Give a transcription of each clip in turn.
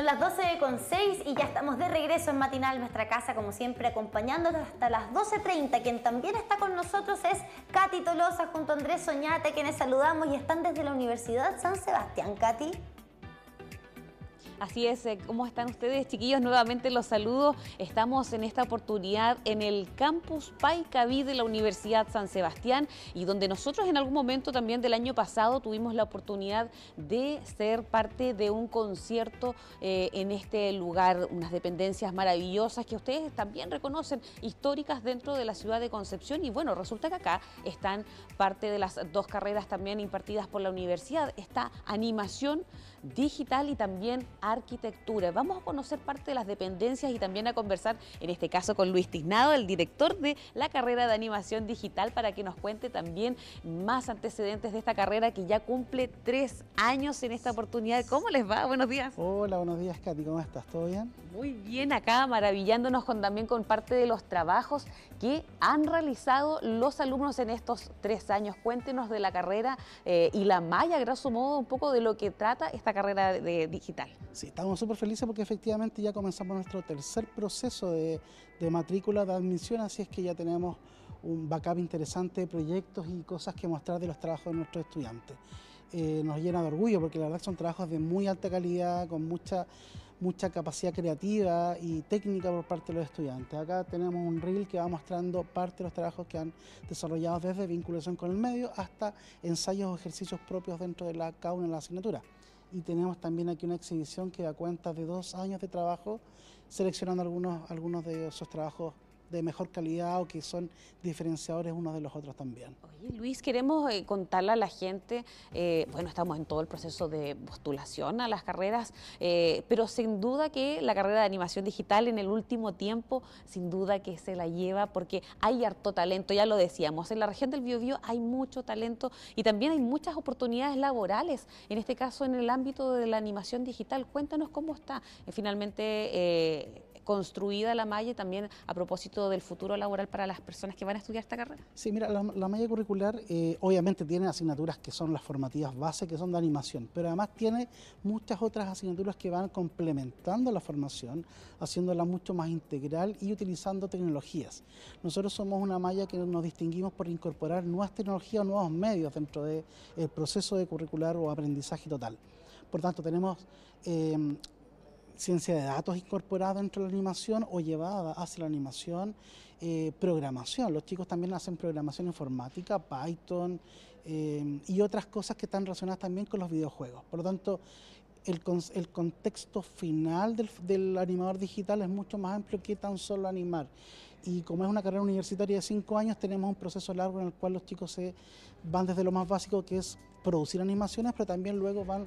Son las 6 y ya estamos de regreso en Matinal, nuestra casa, como siempre, acompañándonos hasta las 12.30. Quien también está con nosotros es Katy Tolosa junto a Andrés Soñate, quienes saludamos y están desde la Universidad San Sebastián. Katy. Así es, eh, ¿cómo están ustedes, chiquillos? Nuevamente los saludo. Estamos en esta oportunidad en el campus Paicaví de la Universidad San Sebastián y donde nosotros en algún momento también del año pasado tuvimos la oportunidad de ser parte de un concierto eh, en este lugar, unas dependencias maravillosas que ustedes también reconocen, históricas dentro de la ciudad de Concepción. Y bueno, resulta que acá están parte de las dos carreras también impartidas por la universidad. Esta animación digital y también arquitectura. Vamos a conocer parte de las dependencias y también a conversar, en este caso, con Luis Tiznado, el director de la carrera de animación digital, para que nos cuente también más antecedentes de esta carrera que ya cumple tres años en esta oportunidad. ¿Cómo les va? Buenos días. Hola, buenos días, Katy. ¿Cómo estás? ¿Todo bien? Muy bien, acá maravillándonos también con parte de los trabajos que han realizado los alumnos en estos tres años. Cuéntenos de la carrera eh, y la malla, grosso modo, un poco de lo que trata esta carrera de digital. Sí, estamos súper felices porque efectivamente ya comenzamos nuestro tercer proceso de, matrícula de admisión, así es que ya tenemos un backup interesante de proyectos y cosas que mostrar de los trabajos de nuestros estudiantes. Eh, nos llena de orgullo porque la verdad son trabajos de muy alta calidad, con mucha, mucha capacidad creativa y técnica por parte de los estudiantes. Acá tenemos un reel que va mostrando parte de los trabajos que han desarrollado desde vinculación con el medio hasta ensayos o ejercicios propios dentro de la, cada en la asignatura y tenemos también aquí una exhibición que da cuenta de dos años de trabajo, seleccionando algunos, algunos de esos trabajos de mejor calidad o que son diferenciadores unos de los otros también. Oye, Luis, queremos eh, contarle a la gente, eh, bueno, estamos en todo el proceso de postulación a las carreras, eh, pero sin duda que la carrera de animación digital en el último tiempo, sin duda que se la lleva porque hay harto talento, ya lo decíamos, en la región del Biobío hay mucho talento y también hay muchas oportunidades laborales, en este caso en el ámbito de la animación digital. Cuéntanos cómo está finalmente construida la malla también a propósito del futuro laboral para las personas que van a estudiar esta carrera? Sí, mira, la, malla curricular eh, obviamente tiene asignaturas que son las formativas base, que son de animación, pero además tiene muchas otras asignaturas que van complementando la formación, haciéndola mucho más integral y utilizando tecnologías. Nosotros somos una malla que nos distinguimos por incorporar nuevas tecnologías o nuevos medios dentro del proceso de curricular o aprendizaje total. Por tanto, tenemos eh, ciencia de datos incorporada dentro de la animación o llevada hacia la animación, eh, programación. Los chicos también hacen programación informática, Python eh, y otras cosas que están relacionadas también con los videojuegos. Por lo tanto, el, contexto final del, animador digital es mucho más amplio que tan solo animar. Y como es una carrera universitaria de cinco años, tenemos un proceso largo en el cual los chicos se van desde lo más básico que es producir animaciones, pero también luego van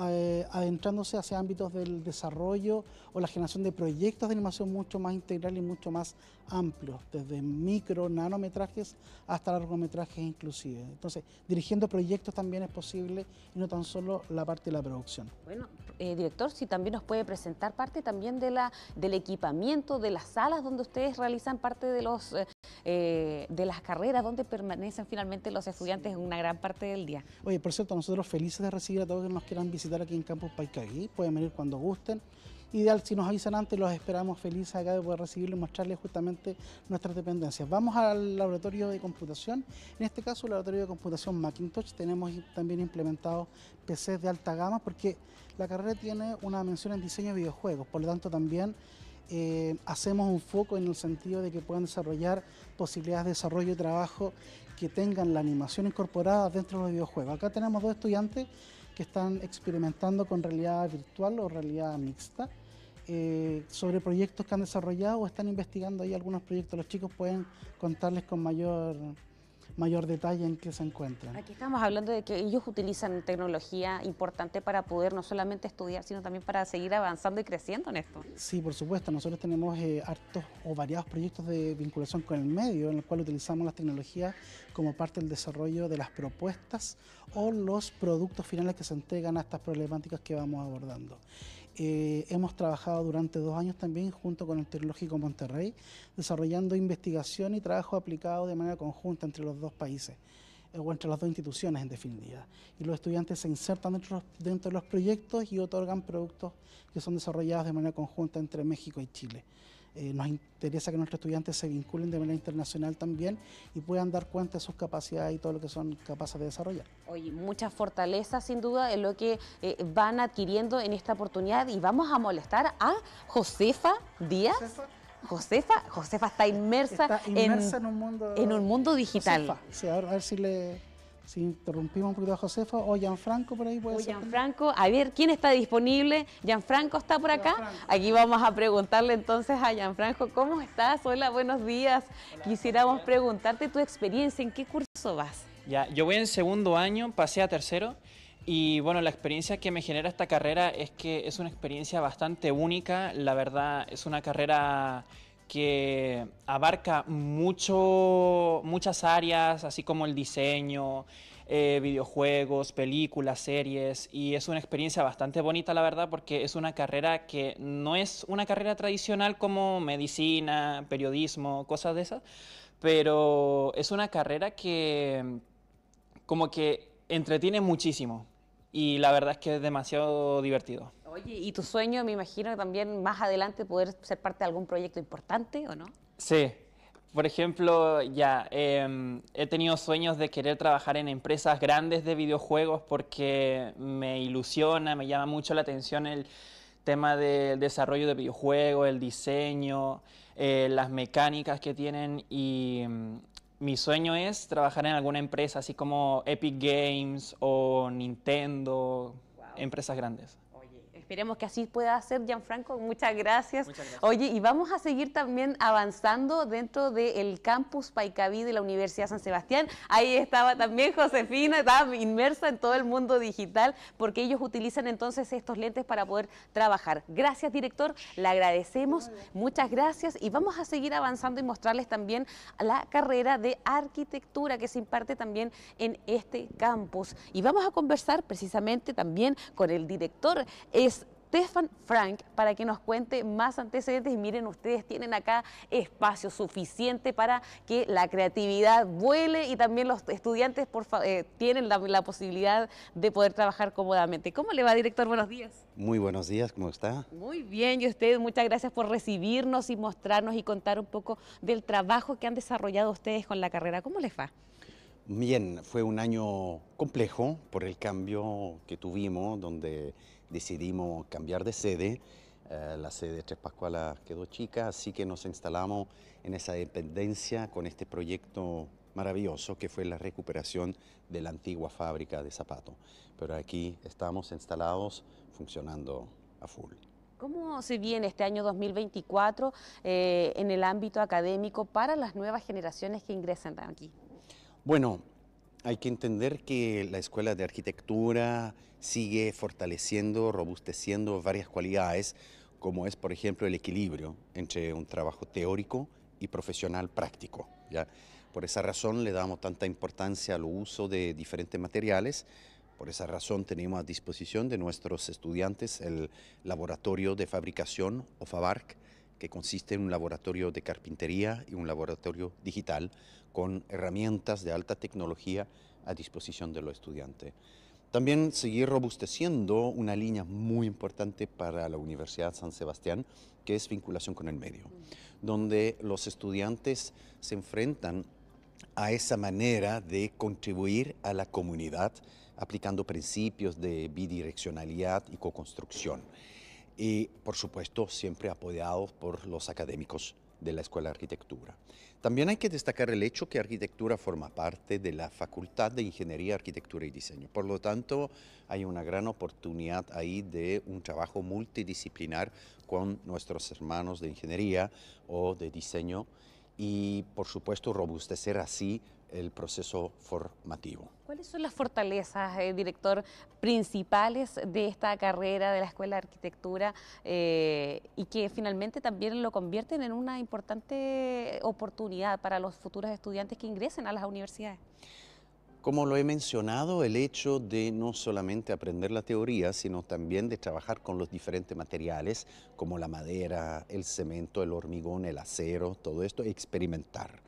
eh, adentrándose hacia ámbitos del desarrollo o la generación de proyectos de animación mucho más integral y mucho más amplios, desde micro, nanometrajes hasta largometrajes inclusive. Entonces, dirigiendo proyectos también es posible y no tan solo la parte de la producción. Bueno, eh, director, si también nos puede presentar parte también de la, del equipamiento de las salas donde ustedes realizan parte de los eh, eh, de las carreras donde permanecen finalmente los estudiantes en una gran parte del día. Oye, por cierto, nosotros felices de recibir a todos los que nos quieran visitar aquí en Campus Paikagui, pueden venir cuando gusten. Ideal, si nos avisan antes, los esperamos felices acá de poder recibirlos y mostrarles justamente nuestras dependencias. Vamos al laboratorio de computación. En este caso, el laboratorio de computación Macintosh. Tenemos también implementado PCs de alta gama porque la carrera tiene una mención en diseño de videojuegos. Por lo tanto, también eh, hacemos un foco en el sentido de que puedan desarrollar posibilidades de desarrollo y trabajo que tengan la animación incorporada dentro de los videojuegos. Acá tenemos dos estudiantes que están experimentando con realidad virtual o realidad mixta eh, sobre proyectos que han desarrollado o están investigando ahí algunos proyectos. Los chicos pueden contarles con mayor mayor detalle en qué se encuentran. Aquí estamos hablando de que ellos utilizan tecnología importante para poder no solamente estudiar, sino también para seguir avanzando y creciendo en esto. Sí, por supuesto. Nosotros tenemos eh, hartos o variados proyectos de vinculación con el medio, en el cual utilizamos las tecnologías como parte del desarrollo de las propuestas o los productos finales que se entregan a estas problemáticas que vamos abordando. Eh, hemos trabajado durante dos años también junto con el Tecnológico Monterrey, desarrollando investigación y trabajo aplicado de manera conjunta entre los dos países eh, o entre las dos instituciones en definitiva. Y los estudiantes se insertan dentro, de los proyectos y otorgan productos que son desarrollados de manera conjunta entre México y Chile. Eh, nos interesa que nuestros estudiantes se vinculen de manera internacional también y puedan dar cuenta de sus capacidades y todo lo que son capaces de desarrollar. Oye, muchas fortalezas sin duda en lo que eh, van adquiriendo en esta oportunidad y vamos a molestar a Josefa Díaz. ¿Josefa? Josefa, está inmersa, en, un mundo, digital. si si interrumpimos un poquito a Josefa o Gianfranco por ahí puede o Gianfranco, a ver, ¿quién está disponible? Gianfranco está por acá. Aquí vamos a preguntarle entonces a Gianfranco, ¿cómo estás? Hola, buenos días. Quisiéramos preguntarte tu experiencia, ¿en qué curso vas? Ya, yo voy en segundo año, pasé a tercero. Y bueno, la experiencia que me genera esta carrera es que es una experiencia bastante única, la verdad es una carrera que abarca mucho, muchas áreas, así como el diseño, eh, videojuegos, películas, series, y es una experiencia bastante bonita, la verdad, porque es una carrera que no es una carrera tradicional como medicina, periodismo, cosas de esas, pero es una carrera que como que entretiene muchísimo y la verdad es que es demasiado divertido. Oye, y tu sueño, me imagino también más adelante poder ser parte de algún proyecto importante, ¿o no? Sí. Por ejemplo, ya em, he tenido sueños de querer trabajar en empresas grandes de videojuegos porque me ilusiona, me llama mucho la atención el tema del desarrollo de videojuegos, el diseño, eh, las mecánicas que tienen y mm, mi sueño es trabajar en alguna empresa así como Epic Games o Nintendo, empresas grandes. Esperemos que así pueda ser, Gianfranco. Muchas gracias. Oye, y vamos a seguir también avanzando dentro del campus Paicaví de la Universidad San Sebastián. Ahí estaba también Josefina, estaba inmersa en todo el mundo digital, porque ellos utilizan entonces estos lentes para poder trabajar. Gracias, director. Le agradecemos. Muchas gracias. Y vamos a seguir avanzando y mostrarles también la carrera de arquitectura que se imparte también en este campus. Y vamos a conversar precisamente también con el director. Stefan Frank para que nos cuente más antecedentes. miren, ustedes tienen acá espacio suficiente para que la creatividad vuele y también los estudiantes eh, tienen la, posibilidad de poder trabajar cómodamente. ¿Cómo le va, director? Buenos días. Muy buenos días, ¿cómo está? Muy bien, y ustedes muchas gracias por recibirnos y mostrarnos y contar un poco del trabajo que han desarrollado ustedes con la carrera. ¿Cómo les va? Bien, fue un año complejo por el cambio que tuvimos, donde decidimos cambiar de sede. Eh, la sede de Tres Pascualas quedó chica, así que nos instalamos en esa dependencia con este proyecto maravilloso que fue la recuperación de la antigua fábrica de zapatos. Pero aquí estamos instalados funcionando a full. ¿Cómo se viene este año 2024 eh, en el ámbito académico para las nuevas generaciones que ingresan aquí? Bueno, hay que entender que la Escuela de Arquitectura sigue fortaleciendo, robusteciendo varias cualidades, como es, por ejemplo, el equilibrio entre un trabajo teórico y profesional práctico. ¿ya? Por esa razón le damos tanta importancia al uso de diferentes materiales, por esa razón tenemos a disposición de nuestros estudiantes el laboratorio de fabricación o FABARC, que consiste en un laboratorio de carpintería y un laboratorio digital con herramientas de alta tecnología a disposición de los estudiantes. También seguir robusteciendo una línea muy importante para la Universidad San Sebastián, que es vinculación con el medio, donde los estudiantes se enfrentan a esa manera de contribuir a la comunidad aplicando principios de bidireccionalidad y co-construcción y por supuesto siempre apoyados por los académicos de la Escuela de Arquitectura. También hay que destacar el hecho que arquitectura forma parte de la Facultad de Ingeniería, Arquitectura y Diseño. Por lo tanto, hay una gran oportunidad ahí de un trabajo multidisciplinar con nuestros hermanos de ingeniería o de diseño y, por supuesto, robustecer así el proceso formativo. ¿Cuáles son las fortalezas, eh, director, principales de esta carrera de la Escuela de Arquitectura eh, y que finalmente también lo convierten en una importante oportunidad para los futuros estudiantes que ingresen a las universidades? Como lo he mencionado, el hecho de no solamente aprender la teoría, sino también de trabajar con los diferentes materiales, como la madera, el cemento, el hormigón, el acero, todo esto, experimentar.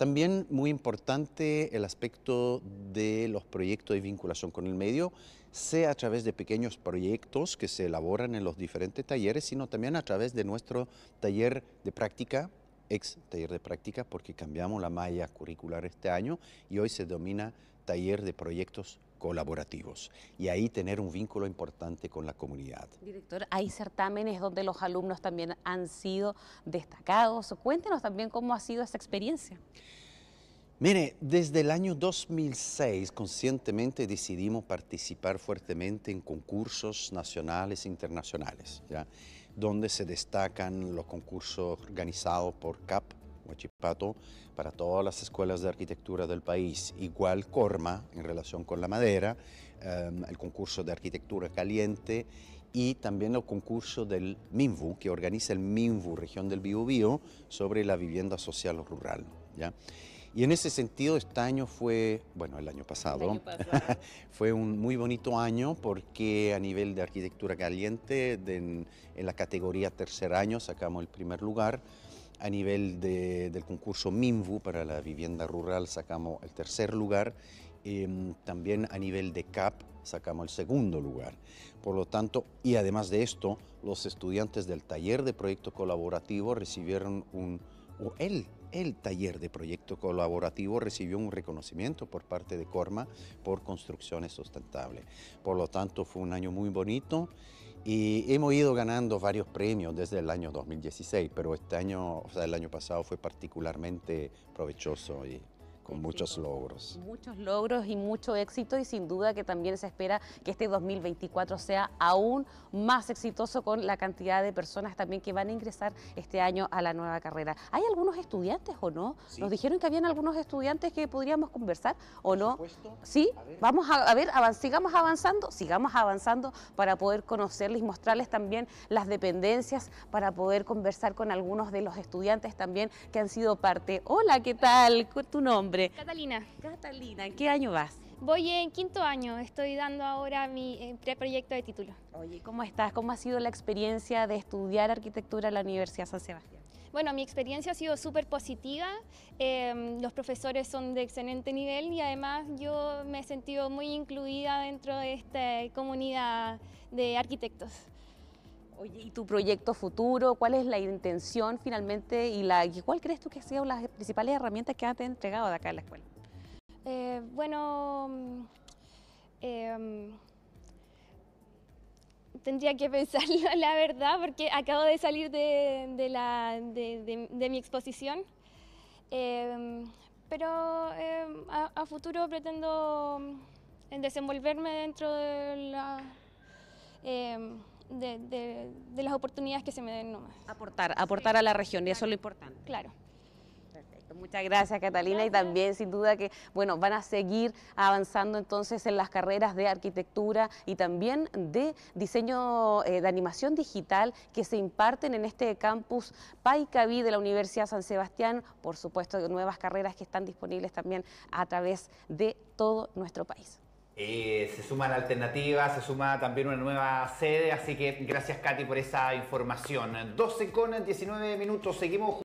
También muy importante el aspecto de los proyectos de vinculación con el medio, sea a través de pequeños proyectos que se elaboran en los diferentes talleres, sino también a través de nuestro taller de práctica ex taller de práctica porque cambiamos la malla curricular este año y hoy se domina taller de proyectos colaborativos y ahí tener un vínculo importante con la comunidad. Director, hay certámenes donde los alumnos también han sido destacados. Cuéntenos también cómo ha sido esta experiencia. Mire, desde el año 2006 conscientemente decidimos participar fuertemente en concursos nacionales e internacionales donde se destacan los concursos organizados por CAP, Huachipato, para todas las escuelas de arquitectura del país. Igual Corma, en relación con la madera, em, el concurso de arquitectura caliente y también el concurso del MINVU, que organiza el MINVU, región del Biobío, sobre la vivienda social rural. ¿ya? Y en ese sentido, este año fue, bueno, el año pasado, fue un muy bonito año porque a nivel de arquitectura caliente, en, la categoría tercer año sacamos el primer lugar. A nivel del concurso MIMVU para la vivienda rural sacamos el tercer lugar. Em, también a nivel de CAP sacamos el segundo lugar. Por lo tanto, y además de esto, los estudiantes del taller de proyecto colaborativo recibieron un el el taller de proyecto colaborativo recibió un reconocimiento por parte de Corma por construcciones sustentables. Por lo tanto, fue un año muy bonito y hemos ido ganando varios premios desde el año 2016, pero este año, o sea, el año pasado fue particularmente provechoso y muchos logros. Muchos logros y mucho éxito y sin duda que también se espera que este 2024 sea aún más exitoso con la cantidad de personas también que van a ingresar este año a la nueva carrera. ¿Hay algunos estudiantes o no? Nos dijeron que habían algunos estudiantes que podríamos conversar o no. Sí, vamos a, ver, sigamos avanzando, sigamos avanzando para poder conocerles y mostrarles también las dependencias para poder conversar con algunos de los estudiantes también que han sido parte. Hola, ¿qué tal? ¿Cuál ¿Tu nombre? Catalina. Catalina, ¿en qué año vas? Voy en quinto año, estoy dando ahora mi eh, preproyecto de título. Oye, ¿cómo estás? ¿Cómo ha sido la experiencia de estudiar arquitectura en la Universidad San Sebastián? Bueno, mi experiencia ha sido súper positiva, em, los profesores son de excelente nivel y además yo me he sentido muy incluida dentro de esta comunidad de arquitectos. Oye, ¿y tu proyecto futuro? ¿Cuál es la intención finalmente y la cuál crees tú que han sido las principales herramientas que te han entregado de acá en la escuela? Eh, bueno, mm, em, tendría que pensarlo, la verdad, porque acabo de salir de, mi exposición. Em, pero em, a, futuro pretendo desenvolverme dentro de la de, las oportunidades que se me den nomás. Aportar, aportar a la región, y eso es lo importante. Claro. Perfecto. Muchas gracias Catalina y también sin duda que bueno van a seguir avanzando entonces en las carreras de arquitectura y también de diseño eh, de animación digital que se imparten en este campus Paicaví de la Universidad San Sebastián, por supuesto nuevas carreras que están disponibles también a través de todo nuestro país. Eh, se suman alternativas, se suma también una nueva sede, así que gracias Katy por esa información. 12 con 19 minutos, seguimos.